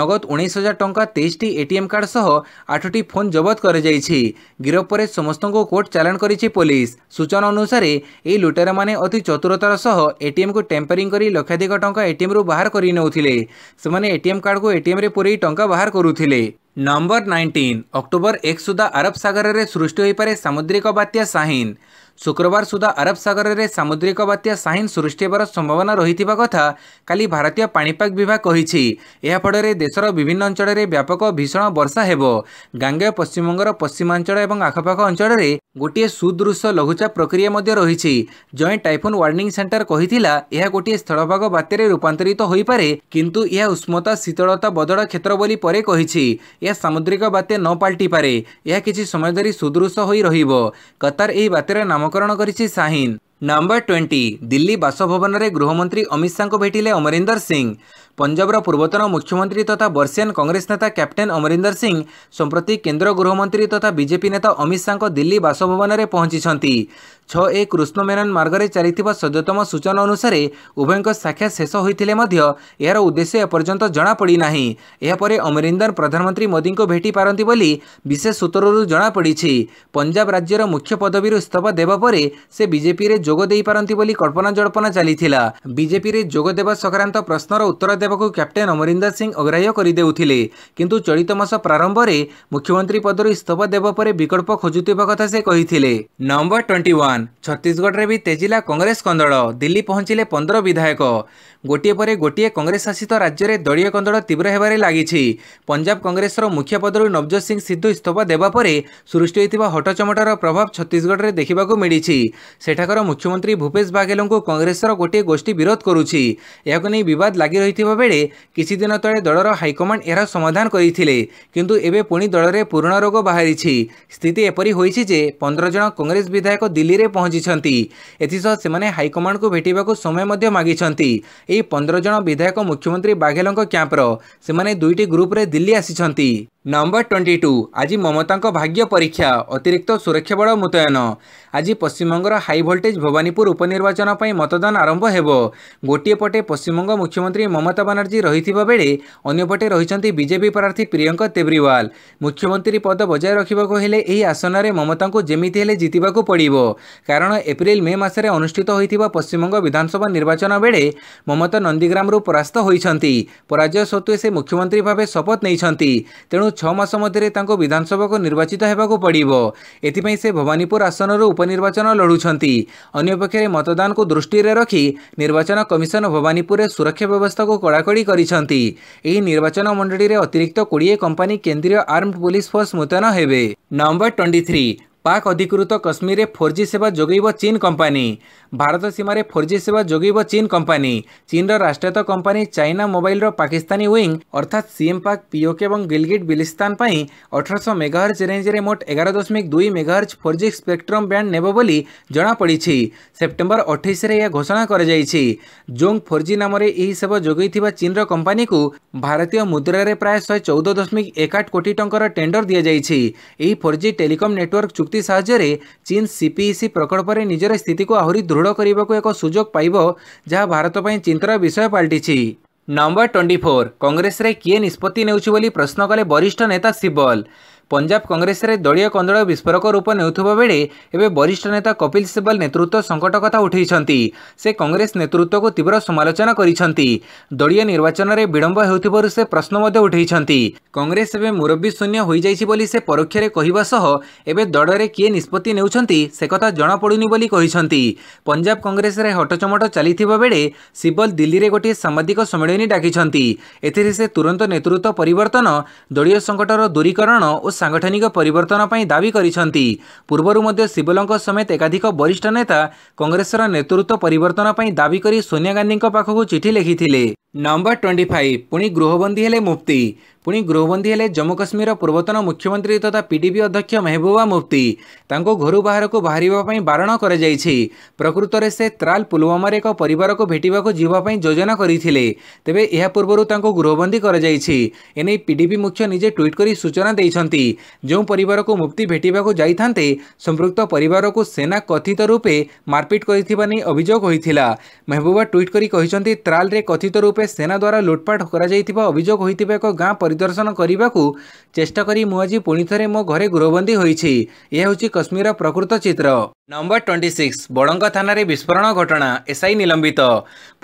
ନଗଦ ଉଣେଇଶ ହଜାର ଟଙ୍କା ତେଇଶଟି ଏଟିଏମ୍ କାର୍ଡ଼ ସହ ଆଠଟି ଫୋନ୍ ଜବତ କରାଯାଇଛି ଗିରଫ ପରେ ସମସ୍ତଙ୍କୁ କୋର୍ଟ ଚାଲାଣ କରିଛି ପୋଲିସ ସୂଚନା ଅନୁସାରେ ଏହି ଲୁଟେରାମାନେ ଅତି ଚତୁରତାର ସହ ଏଟିଏମ୍କୁ କାର୍ଡକୁ ଟେମ୍ପରିଂ କରି ଲକ୍ଷାଧିକ ଟଙ୍କା ଏଟିଏମ୍ରୁ ବାହାର କରି ନେଉଥିଲେ ସେମାନେ ଏଟିଏମ୍ କାର୍ଡକୁ ଏଟିଏମ୍ରେ ପୁରେଇ ଟଙ୍କା ବାହାର କରୁଥିଲେ ନମ୍ବର ନାଇଣ୍ଟିନ୍ ଅକ୍ଟୋବର ଏକ ସୁଦ୍ଧା ଆରବ ସାଗରରେ ସୃଷ୍ଟି ହୋଇପାରେ ସାମୁଦ୍ରିକ ବାତ୍ୟା ସାହିନ ଶୁକ୍ରବାର ସୁଦ୍ଧା ଆରବ ସାଗରରେ ସାମୁଦ୍ରିକ ବାତ୍ୟା ସାହିନ ସୃଷ୍ଟି ହେବାର ସମ୍ଭାବନା ରହିଥିବା କଥା କାଲି ଭାରତୀୟ ପାଣିପାଗ ବିଭାଗ କହିଛି ଏହାଫଳରେ ଦେଶର ବିଭିନ୍ନ ଅଞ୍ଚଳରେ ବ୍ୟାପକ ଭୀଷଣ ବର୍ଷା ହେବ ଗାଙ୍ଗେୟ ପଶ୍ଚିମବଙ୍ଗର ପଶ୍ଚିମାଞ୍ଚଳ ଏବଂ ଆଖପାଖ ଅଞ୍ଚଳରେ ଗୋଟିଏ ସୁଦୃଶ୍ୟ ଲଘୁଚାପ ପ୍ରକ୍ରିୟା ମଧ୍ୟ ରହିଛି ଜଏଣ୍ଟ ଟାଇଫୁନ୍ ୱାର୍ଣ୍ଣିଂ ସେଣ୍ଟର କହିଥିଲା ଏହା ଗୋଟିଏ ସ୍ଥଳଭାଗ ବାତ୍ୟାରେ ରୂପାନ୍ତରିତ ହୋଇପାରେ କିନ୍ତୁ ଏହା ଉଷ୍ମତା ଶୀତଳତା ବଦଳ କ୍ଷେତ୍ର ବୋଲି ପରେ କହିଛି ଏହା ସାମୁଦ୍ରିକ ବାତ୍ୟା ନ ପାଲଟିପାରେ ଏହା କିଛି ସମୟ ଧରି ସୁଦୃଶ୍ୟ ହୋଇ ରହିବ କତାର ଏହି ବାତ୍ୟାର ନାମ ନାମକରଣ କରିଛି ସାହିନ ନମ୍ବର ଟ୍ୱେଣ୍ଟି ଦିଲ୍ଲୀ ବାସଭବନରେ ଗୃହମନ୍ତ୍ରୀ ଅମିତ ଶାହାଙ୍କୁ ଭେଟିଲେ ଅମରିନ୍ଦର ସିଂ ପଞ୍ଜାବର ପୂର୍ବତନ ମୁଖ୍ୟମନ୍ତ୍ରୀ ତଥା ବର୍ଷିଆନ କଂଗ୍ରେସ ନେତା କ୍ୟାପ୍ଟେନ୍ ଅମରିନ୍ଦର ସିଂ ସମ୍ପ୍ରତି କେନ୍ଦ୍ର ଗୃହମନ୍ତ୍ରୀ ତଥା ବିଜେପି ନେତା ଅମିତ ଶାହାଙ୍କ ଦିଲ୍ଲୀ ବାସଭବନରେ ପହଞ୍ଚିଛନ୍ତି ଛ ଏ କୃଷ୍ଣମେନନ୍ ମାର୍ଗରେ ଚାଲିଥିବା ସଦ୍ୟତମ ସୂଚନା ଅନୁସାରେ ଉଭୟଙ୍କ ସାକ୍ଷାତ ଶେଷ ହୋଇଥିଲେ ମଧ୍ୟ ଏହାର ଉଦ୍ଦେଶ୍ୟ ଏପର୍ଯ୍ୟନ୍ତ ଜଣାପଡ଼ିନାହିଁ ଏହାପରେ ଅମରିନ୍ଦର ପ୍ରଧାନମନ୍ତ୍ରୀ ମୋଦିଙ୍କୁ ଭେଟିପାରନ୍ତି ବୋଲି ବିଶେଷ ସୂତ୍ରରୁ ଜଣାପଡ଼ିଛି ପଞ୍ଜାବ ରାଜ୍ୟର ମୁଖ୍ୟ ପଦବୀରୁ ଇସ୍ତଫା ଦେବା ପରେ ସେ ବିଜେପିରେ ଯୋଗ ଦେଇପାରନ୍ତି ବୋଲି କଳ୍ପନା ଜଳ୍ପନା ଚାଲିଥିଲା ବିଜେପିରେ ଯୋଗ ଦେବା ସଂକ୍ରାନ୍ତ ପ୍ରଶ୍ନର ଉତ୍ତର ଦେବାକୁ କ୍ୟାପ୍ଟେନ୍ ଅମରିନ୍ଦର ସିଂ ଅଗ୍ରାହ୍ୟ କରିଦେଉଥିଲେ କିନ୍ତୁ ଚଳିତ ମାସ ପ୍ରାରମ୍ଭରେ ମୁଖ୍ୟମନ୍ତ୍ରୀ ପଦରୁ ଇସ୍ତଫା ଦେବା ପରେ ବିକଳ୍ପ ଖୋଜୁଥିବା କଥା ସେ କହିଥିଲେ ନମ୍ବର ଟ୍ୱେଣ୍ଟି ଆହ୍ୱାନ ଛତିଶଗଡ଼ରେ ବି ତେଜିଲା କଂଗ୍ରେସ କନ୍ଦଳ ଦିଲ୍ଲୀ ପହଞ୍ଚିଲେ ପନ୍ଦର ବିଧାୟକ ଗୋଟିଏ ପରେ ଗୋଟିଏ କଂଗ୍ରେସ ଶାସିତ ରାଜ୍ୟରେ ଦଳୀୟ କନ୍ଦଳ ତୀବ୍ର ହେବାରେ ଲାଗିଛି ପଞ୍ଜାବ କଂଗ୍ରେସର ମୁଖ୍ୟ ପଦରୁ ନବଜୋତ ସିଂ ସିଦ୍ଧୁ ଇସ୍ତଫା ଦେବା ପରେ ସୃଷ୍ଟି ହୋଇଥିବା ହଟଚମଟର ପ୍ରଭାବ ଛତିଶଗଡ଼ରେ ଦେଖିବାକୁ ମିଳିଛି ସେଠାକାର ମୁଖ୍ୟମନ୍ତ୍ରୀ ଭୂପେଶ ବାଘେଲଙ୍କୁ କଂଗ୍ରେସର ଗୋଟିଏ ଗୋଷ୍ଠୀ ବିରୋଧ କରୁଛି ଏହାକୁ ନେଇ ବିବାଦ ଲାଗି ରହିଥିବା ବେଳେ କିଛିଦିନ ତଳେ ଦଳର ହାଇକମାଣ୍ଡ ଏହାର ସମାଧାନ କରିଥିଲେ କିନ୍ତୁ ଏବେ ପୁଣି ଦଳରେ ପୁରୁଣା ରୋଗ ବାହାରିଛି ସ୍ଥିତି ଏପରି ହୋଇଛି ଯେ ପନ୍ଦର ଜଣ କଂଗ୍ରେସ ବିଧାୟକ ଦିଲ୍ଲୀରେ ଦିଲ୍ଲୀରେ ପହଞ୍ଚିଛନ୍ତି ଏଥିସହ ସେମାନେ ହାଇକମାଣ୍ଡକୁ ଭେଟିବାକୁ ସମୟ ମଧ୍ୟ ମାଗିଛନ୍ତି ଏହି ପନ୍ଦର ଜଣ ବିଧାୟକ ମୁଖ୍ୟମନ୍ତ୍ରୀ ବାଘେଲଙ୍କ କ୍ୟାମ୍ପର ସେମାନେ ଦୁଇଟି ଗ୍ରୁପରେ ଦିଲ୍ଲୀ ଆସିଛନ୍ତି ନମ୍ବର ଟ୍ୱେଣ୍ଟି ଟୁ ଆଜି ମମତାଙ୍କ ଭାଗ୍ୟ ପରୀକ୍ଷା ଅତିରିକ୍ତ ସୁରକ୍ଷା ବଳ ମୁତୟନ ଆଜି ପଶ୍ଚିମବଙ୍ଗର ହାଇ ଭୋଲ୍ଟେଜ ଭବାନୀପୁର ଉପନିର୍ବାଚନ ପାଇଁ ମତଦାନ ଆରମ୍ଭ ହେବ ଗୋଟିଏ ପଟେ ପଶ୍ଚିମବଙ୍ଗ ମୁଖ୍ୟମନ୍ତ୍ରୀ ମମତା ବାନାର୍ଜୀ ରହିଥିବା ବେଳେ ଅନ୍ୟପଟେ ରହିଛନ୍ତି ବିଜେପି ପ୍ରାର୍ଥୀ ପ୍ରିୟଙ୍କା ତେବ୍ରିୱାଲ ମୁଖ୍ୟମନ୍ତ୍ରୀ ପଦ ବଜାୟ ରଖିବାକୁ ହେଲେ ଏହି ଆସନରେ ମମତାଙ୍କୁ ଯେମିତି ହେଲେ ଜିତିବାକୁ ପଡ଼ିବ କାରଣ ଏପ୍ରିଲ ମେ ମାସରେ ଅନୁଷ୍ଠିତ ହୋଇଥିବା ପଶ୍ଚିମବଙ୍ଗ ବିଧାନସଭା ନିର୍ବାଚନ ବେଳେ ମମତା ନନ୍ଦୀଗ୍ରାମରୁ ପରାସ୍ତ ହୋଇଛନ୍ତି ପରାଜୟ ସତ୍ତ୍ୱେ ସେ ମୁଖ୍ୟମନ୍ତ୍ରୀ ଭାବେ ଶପଥ ନେଇଛନ୍ତି ତେଣୁ ଛଅ ମାସ ମଧ୍ୟରେ ତାଙ୍କୁ ବିଧାନସଭାକୁ ନିର୍ବାଚିତ ହେବାକୁ ପଡ଼ିବ ଏଥିପାଇଁ ସେ ଭବାନୀପୁର ଆସନରୁ ଉପନିର୍ବାଚନ ଲଢ଼ୁଛନ୍ତି ଅନ୍ୟପକ୍ଷରେ ମତଦାନକୁ ଦୃଷ୍ଟିରେ ରଖି ନିର୍ବାଚନ କମିଶନ ଭବାନୀପୁରରେ ସୁରକ୍ଷା ବ୍ୟବସ୍ଥାକୁ କଡ଼ାକଡ଼ି କରିଛନ୍ତି ଏହି ନିର୍ବାଚନ ମଣ୍ଡଳୀରେ ଅତିରିକ୍ତ କୋଡ଼ିଏ କମ୍ପାନୀ କେନ୍ଦ୍ରୀୟ ଆର୍ମଡ୍ ପୁଲିସ ଫୋର୍ସ ମୁତୟନ ହେବେ ନମ୍ବର ଟ୍ୱେଣ୍ଟି পাক অধিকৃত কাশ্মীরে ফোর জি সেবা যোগাইব চীন কোম্পানি ভারত সীমার ফোর জি সেবা যোগাইব চীন কোম্পানি চীনর রাষ্ট্রায়ত্ত কোম্পানি চাইনা মোবাইলর পাকিস্তানি উইং অর্থাৎ সিএম পাক পিওকে এবং গিলগিট বিলিস্তান পাই অঠরশ মেগাহর্জ রেঞ্জে মোট এগারো দশমিক দুই মেগাহর্জ ফোর জি স্পেকট্রম ব্যান্ড নেব বলে জনাপড়ি সেপ্টেম্বর অঠেইশে এ ঘোষণা করা যাই জোং ফোর জি নামে এই সেবা যোগাই চীনর কোম্পানি ভারতীয় মুদ্রায় প্রায় শহে চৌদ দশমিক একাট কোটি টঙ্কার টেন্ডর দিয়ে যাই এই ফোর জি টেলিকম নেটওয়ার্ক চুক্তি ପ୍ରଯୁକ୍ତି ସାହାଯ୍ୟରେ ଚୀନ୍ ସିପିଇସି ପ୍ରକଳ୍ପରେ ନିଜର ସ୍ଥିତିକୁ ଆହୁରି ଦୃଢ଼ କରିବାକୁ ଏକ ସୁଯୋଗ ପାଇବ ଯାହା ଭାରତ ପାଇଁ ଚିନ୍ତାର ବିଷୟ ପାଲଟିଛି ନମ୍ବର ଟ୍ୱେଣ୍ଟି ଫୋର୍ କଂଗ୍ରେସରେ କିଏ ନିଷ୍ପତ୍ତି ନେଉଛି ବୋଲି ପ୍ରଶ୍ନ କଲେ ବରିଷ୍ଠ ନେତା ଶିବଲ ପଞ୍ଜାବ କଂଗ୍ରେସରେ ଦଳୀୟ କନ୍ଦଳ ବିସ୍ଫୋରକ ରୂପ ନେଉଥିବା ବେଳେ ଏବେ ବରିଷ୍ଠ ନେତା କପିଲ ସିବଲ ନେତୃତ୍ୱ ସଙ୍କଟ କଥା ଉଠାଇଛନ୍ତି ସେ କଂଗ୍ରେସ ନେତୃତ୍ୱକୁ ତୀବ୍ର ସମାଲୋଚନା କରିଛନ୍ତି ଦଳୀୟ ନିର୍ବାଚନରେ ବିଳମ୍ବ ହେଉଥିବାରୁ ସେ ପ୍ରଶ୍ନ ମଧ୍ୟ ଉଠାଇଛନ୍ତି କଂଗ୍ରେସ ଏବେ ମୁରବୀ ଶୂନ୍ୟ ହୋଇଯାଇଛି ବୋଲି ସେ ପରୋକ୍ଷରେ କହିବା ସହ ଏବେ ଦଳରେ କିଏ ନିଷ୍ପତ୍ତି ନେଉଛନ୍ତି ସେ କଥା ଜଣାପଡ଼ୁନି ବୋଲି କହିଛନ୍ତି ପଞ୍ଜାବ କଂଗ୍ରେସରେ ହଟଚମଟ ଚାଲିଥିବା ବେଳେ ସିବଲ ଦିଲ୍ଲୀରେ ଗୋଟିଏ ସାମ୍ବାଦିକ ସମ୍ମିଳନୀ ଡାକିଛନ୍ତି ଏଥିରେ ସେ ତୁରନ୍ତ ନେତୃତ୍ୱ ପରିବର୍ତ୍ତନ ଦଳୀୟ ସଙ୍କଟର ଦୂରୀକରଣ ଓ ସାଂଗଠନିକ ପରିବର୍ତ୍ତନ ପାଇଁ ଦାବି କରିଛନ୍ତି ପୂର୍ବରୁ ମଧ୍ୟ ଶିବଲଙ୍କ ସମେତ ଏକାଧିକ ବରିଷ୍ଠ ନେତା କଂଗ୍ରେସର ନେତୃତ୍ୱ ପରିବର୍ତ୍ତନ ପାଇଁ ଦାବି କରି ସୋନିଆ ଗାନ୍ଧୀଙ୍କ ପାଖକୁ ଚିଠି ଲେଖିଥିଲେ ନମ୍ବର ଟ୍ୱେଣ୍ଟି ଫାଇଭ୍ ପୁଣି ଗୃହବନ୍ଦୀ ହେଲେ ମୁଫ୍ତି ପୁଣି ଗୃହବନ୍ଦୀ ହେଲେ ଜମ୍ମୁ କାଶ୍ମୀରର ପୂର୍ବତନ ମୁଖ୍ୟମନ୍ତ୍ରୀ ତଥା ପିଡିପି ଅଧ୍ୟକ୍ଷ ମେହବୁବା ମୁଫ୍ତି ତାଙ୍କୁ ଘରୁ ବାହାରକୁ ବାହାରିବା ପାଇଁ ବାରଣ କରାଯାଇଛି ପ୍ରକୃତରେ ସେ ତ୍ରାଲ୍ ପୁଲୱାମାରେ ଏକ ପରିବାରକୁ ଭେଟିବାକୁ ଯିବା ପାଇଁ ଯୋଜନା କରିଥିଲେ ତେବେ ଏହା ପୂର୍ବରୁ ତାଙ୍କୁ ଗୃହବନ୍ଦୀ କରାଯାଇଛି ଏନେଇ ପିଡିପି ମୁଖ୍ୟ ନିଜେ ଟ୍ୱିଟ୍ କରି ସୂଚନା ଦେଇଛନ୍ତି ଯେଉଁ ପରିବାରକୁ ମୁଫ୍ତି ଭେଟିବାକୁ ଯାଇଥାନ୍ତେ ସମ୍ପୃକ୍ତ ପରିବାରକୁ ସେନା କଥିତ ରୂପେ ମାରପିଟ୍ କରିଥିବା ନେଇ ଅଭିଯୋଗ ହୋଇଥିଲା ମେହବୁବା ଟ୍ୱିଟ୍ କରି କହିଛନ୍ତି ତ୍ରାଲ୍ରେ କଥିତ ରୂପେ ସେନା ଦ୍ୱାରା ଲୁଟ୍ପାଟ୍ କରାଯାଇଥିବା ଅଭିଯୋଗ ହୋଇଥିବା ଏକ ଗାଁ ପରିଦର୍ଶନ କରିବାକୁ ଚେଷ୍ଟା କରି ମୁଁ ଆଜି ପୁଣିଥରେ ମୋ ଘରେ ଗୃହବନ୍ଦୀ ହୋଇଛି ଏହା ହେଉଛି କାଶ୍ମୀରର ପ୍ରକୃତ ଚିତ୍ର ନମ୍ବର ଟ୍ୱେଣ୍ଟି ସିକ୍ସ ବଡ଼ଙ୍ଗ ଥାନାରେ ବିସ୍ଫୋରଣ ଘଟଣା ଏସ୍ଆଇ ନିଲମ୍ବିତ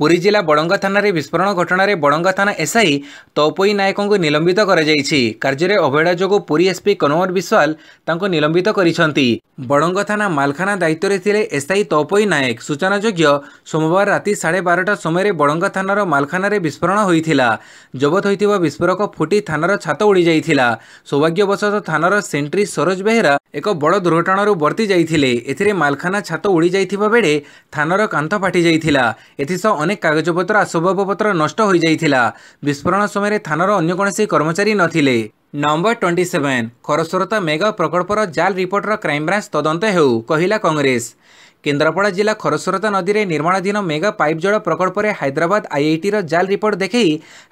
ପୁରୀ ଜିଲ୍ଲା ବଡ଼ଙ୍ଗ ଥାନାରେ ବିସ୍ଫୋରଣ ଘଟଣାରେ ବଡ଼ଙ୍ଗ ଥାନା ଏସ୍ଆଇ ତୌପୋଇ ନାୟକଙ୍କୁ ନିଲମ୍ବିତ କରାଯାଇଛି କାର୍ଯ୍ୟରେ ଅବହେଳା ଯୋଗୁଁ ପୁରୀ ଏସ୍ପି କନୱର ବିଶ୍ୱାଲ ତାଙ୍କୁ ନିଲମ୍ବିତ କରିଛନ୍ତି ବଡ଼ଙ୍ଗ ଥାନା ମାଲଖାନା ଦାୟିତ୍ୱରେ ଥିଲେ ଏସ୍ଆଇ ତୌପୋଇ ନାୟକ ସୂଚନାଯୋଗ୍ୟ ସୋମବାର ରାତି ସାଢ଼େ ବାରଟା ସମୟରେ ବଡ଼ଙ୍ଗ ଥାନାର ମାଲଖାନାରେ ବିସ୍ଫୋରଣ ହୋଇଥିଲା ଜବତ ହୋଇଥିବା ବିସ୍ଫୋରକ ଫୁଟି ଥାନାର ଛାତ ଉଡ଼ିଯାଇଥିଲା ସୌଭାଗ୍ୟବଶତଃ ଥାନାର ସେଣ୍ଟ୍ରି ସରୋଜ ବେହେରା ଏକ ବଡ଼ ଦୁର୍ଘଟଣାରୁ ବର୍ତ୍ତି ଯାଇଥିଲେ ଏଥିରେ ମାଲଖାନା ଛାତ ଉଡ଼ି ଯାଇଥିବା ବେଳେ ଥାନର କାନ୍ଥ ଫାଟି ଯାଇଥିଲା ଏଥିସହ ଅନେକ କାଗଜପତ୍ର ଆସବାବପତ୍ର ନଷ୍ଟ ହୋଇଯାଇଥିଲା ବିସ୍ଫୋରଣ ସମୟରେ ଥାନର ଅନ୍ୟ କୌଣସି କର୍ମଚାରୀ ନଥିଲେ number twenty seven Kharasrota mega ପ୍ରକଳ୍ପର ଜାଲ୍ ରିପୋର୍ଟର କ୍ରାଇମବ୍ରାଞ୍ଚ ତଦନ୍ତ ହେଉ କହିଲା କଂଗ୍ରେସ କେନ୍ଦ୍ରାପଡ଼ା ଜିଲ୍ଲା ଖରସ୍ରୋତା ନଦୀରେ ନିର୍ମାଣାଧୀନ ମେଗା ପାଇପ୍ ଜଳ ପ୍ରକଳ୍ପରେ ହାଇଦ୍ରାବାଦ ଆଇଆଇଟିର ଜାଲ୍ ରିପୋର୍ଟ ଦେଖାଇ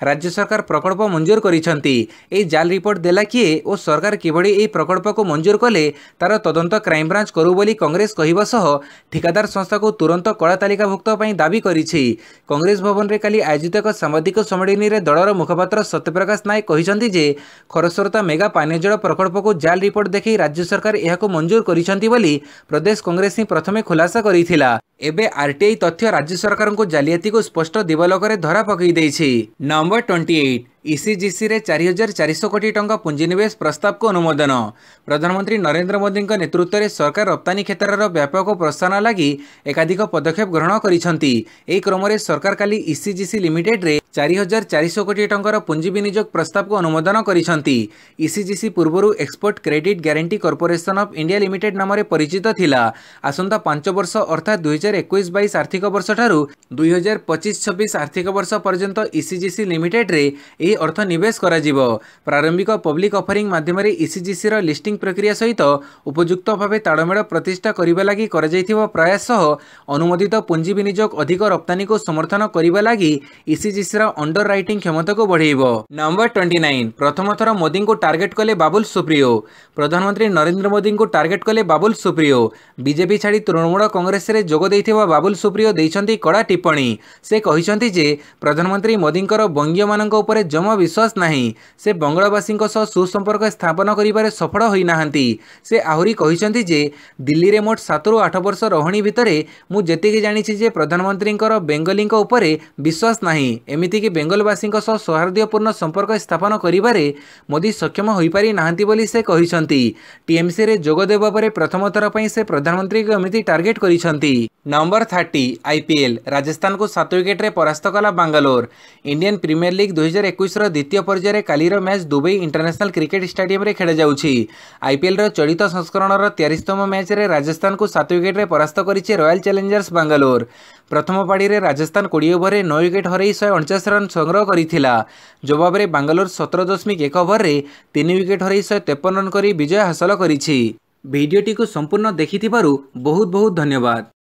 ରାଜ୍ୟ ସରକାର ପ୍ରକଳ୍ପ ମଞ୍ଜୁର କରିଛନ୍ତି ଏହି ଜାଲ୍ ରିପୋର୍ଟ ଦେଲା କିଏ ଓ ସରକାର କିଭଳି ଏହି ପ୍ରକଳ୍ପକୁ ମଞ୍ଜୁର କଲେ ତା'ର ତଦନ୍ତ କ୍ରାଇମବ୍ରାଞ୍ଚ କରୁ ବୋଲି କଂଗ୍ରେସ କହିବା ସହ ଠିକାଦାର ସଂସ୍ଥାକୁ ତୁରନ୍ତ କଳା ତାଲିକାଭୁକ୍ତ ପାଇଁ ଦାବି କରିଛି କଂଗ୍ରେସ ଭବନରେ କାଲି ଆୟୋଜିତ ଏକ ସାମ୍ବାଦିକ ସମ୍ମିଳନୀରେ ଦଳର ମୁଖପାତ୍ର ସତ୍ୟପ୍ରକାଶ ନାୟକ କହିଛନ୍ତି ଯେ ଖରସ୍ରୋତା ମେଗା ପାନୀୟ ଜଳ ପ୍ରକଳ୍ପକୁ ଜାଲ୍ ରିପୋର୍ଟ ଦେଖି ରାଜ୍ୟ ସରକାର ଏହାକୁ ମଞ୍ଜୁର କରିଛନ୍ତି ବୋଲି ପ୍ରଦେଶ କଂଗ୍ରେସ ହିଁ ପ୍ରଥମେ ଖୋଲା ଖୁଲାସା କରିଥିଲା ଏବେ ଆର୍ଟିଆଇ ତଥ୍ୟ ରାଜ୍ୟ ସରକାରଙ୍କୁ ଜାଲିଆତିକୁ ସ୍ପଷ୍ଟ ଦିବଲକରେ ଧରା ପକାଇ ଦେଇଛି ନମ୍ବର ଟ୍ୱେଣ୍ଟି ଏଇଟ୍ ଇସିଜିସିରେ ଚାରି ହଜାର ଚାରିଶହ କୋଟି ଟଙ୍କା ପୁଞ୍ଜିନିବେଶ ପ୍ରସ୍ତାବକୁ ଅନୁମୋଦନ ପ୍ରଧାନମନ୍ତ୍ରୀ ନରେନ୍ଦ୍ର ମୋଦିଙ୍କ ନେତୃତ୍ୱରେ ସରକାର ରପ୍ତାନୀ କ୍ଷେତ୍ରର ବ୍ୟାପକ ପ୍ରୋତ୍ସାହନ ଲାଗି ଏକାଧିକ ପଦକ୍ଷେପ ଗ୍ରହଣ କରିଛନ୍ତି ଏହି କ୍ରମରେ ସରକାର କାଲି ଇସିଜିସି ଲିମିଟେଡ୍ରେ ଚାରି ହଜାର ଚାରିଶହ କୋଟି ଟଙ୍କାର ପୁଞ୍ଜି ବିନିଯୋଗ ପ୍ରସ୍ତାବକୁ ଅନୁମୋଦନ କରିଛନ୍ତି ଇସିଜିସି ପୂର୍ବରୁ export credit guarantee corporation of India limited ନାମରେ ପରିଚିତ ଥିଲା ଆସନ୍ତା ପାଞ୍ଚ ବର୍ଷ ଅର୍ଥାତ୍ ଦୁଇହଜାର ଏକୋଇଶ ବାଇଶ ଆର୍ଥିକ ବର୍ଷଠାରୁ ଦୁଇହଜାର ପଚିଶ ଛବିଶ ଆର୍ଥିକ ବର୍ଷ ପର୍ଯ୍ୟନ୍ତ ଇସିଜିସି ଲିମିଟେଡ୍ରେ ଏହି ଏହି ଅର୍ଥ ନିବେଶ କରାଯିବ ପ୍ରାରମ୍ଭିକ ପବ୍ଲିକ୍ ଅଫରିଂ ମାଧ୍ୟମରେ ଇସିଜିସିର ଲିଷ୍ଟିଂ ପ୍ରକ୍ରିୟା ସହିତ ଉପଯୁକ୍ତ ଭାବେ ତାଳମେଳ ପ୍ରତିଷ୍ଠା କରିବା ଲାଗି କରାଯାଇଥିବା ପ୍ରୟାସ ସହ ଅନୁମୋଦିତ ପୁଞ୍ଜି ବିନିଯୋଗ ଅଧିକ ରପ୍ତାନୀକୁ ସମର୍ଥନ କରିବା ଲାଗି ଇସିଜିସିର ଅଣ୍ଡର ରାଇଟିଂ କ୍ଷମତାକୁ ବଢ଼େଇବ ନମ୍ବର ଟ୍ୱେଣ୍ଟି ନାଇନ୍ ପ୍ରଥମ ଥର ମୋଦିଙ୍କୁ ଟାର୍ଗେଟ୍ କଲେ ବାବୁଲ ସୁପ୍ରିୟୋ ପ୍ରଧାନମନ୍ତ୍ରୀ ନରେନ୍ଦ୍ର ମୋଦିଙ୍କୁ ଟାର୍ଗେଟ୍ କଲେ ବାବୁଲ ସୁପ୍ରିୟୋ ବିଜେପି ଛାଡ଼ି ତୃଣମୂଳ କଂଗ୍ରେସରେ ଯୋଗ ଦେଇଥିବା ବାବୁଲ ସୁପ୍ରିୟୋ ଦେଇଛନ୍ତି କଡ଼ା ଟିପ୍ପଣୀ ସେ କହିଛନ୍ତି ଯେ ପ୍ରଧାନମନ୍ତ୍ରୀ ମୋଦିଙ୍କର ବଙ୍ଗୀୟମାନଙ୍କ ଉପରେ ଯେଉଁ ଜମ ବିଶ୍ୱାସ ନାହିଁ ସେ ବଙ୍ଗଳାବାସୀଙ୍କ ସହ ସୁସମ୍ପର୍କ ସ୍ଥାପନ କରିବାରେ ସଫଳ ହୋଇନାହାନ୍ତି ସେ ଆହୁରି କହିଛନ୍ତି ଯେ ଦିଲ୍ଲୀରେ ମୋଟ ସାତରୁ ଆଠ ବର୍ଷ ରହଣୀ ଭିତରେ ମୁଁ ଯେତିକି ଜାଣିଛି ଯେ ପ୍ରଧାନମନ୍ତ୍ରୀଙ୍କର ବେଙ୍ଗଲୀଙ୍କ ଉପରେ ବିଶ୍ୱାସ ନାହିଁ ଏମିତିକି ବେଙ୍ଗଲବାସୀଙ୍କ ସହ ସୌହାର୍ଦ୍ଦ୍ୟପୂର୍ଣ୍ଣ ସମ୍ପର୍କ ସ୍ଥାପନ କରିବାରେ ମୋଦି ସକ୍ଷମ ହୋଇପାରି ନାହାନ୍ତି ବୋଲି ସେ କହିଛନ୍ତି ଟିଏମ୍ସିରେ ଯୋଗ ଦେବା ପରେ ପ୍ରଥମଥର ପାଇଁ ସେ ପ୍ରଧାନମନ୍ତ୍ରୀଙ୍କୁ ଏମିତି ଟାର୍ଗେଟ କରିଛନ୍ତି नंबर थर्टी आईपीएल राजस्थान को सात विकेट्रे परास्त कला बांगालोर इंडियन प्रीमियर लीग दुई हजार एक द्वितीय पर्यायर कालीर match Dubai international cricket stadium खेल जाऊँगी आईपीएल चलित संस्करण तेईसतम मैच में राजस्थान को सात विकेट्रे परास्त कर रयाल चैलेंजर्स बांगालोर प्रथम पाड़ी में राजस्थान कोड़े ओभर में नौ विकेट हर शहे अणचाश रन संग्रह करता जवाब में बांगालोर सतर दशमिक एक ओभर में तीन विकेट हर शहे तेपन रन कर विजय हासिल कर ভিডিওটিকে সম্পূর্ণ দেখিথিবারু বহুত বহুত ধন্যবাদ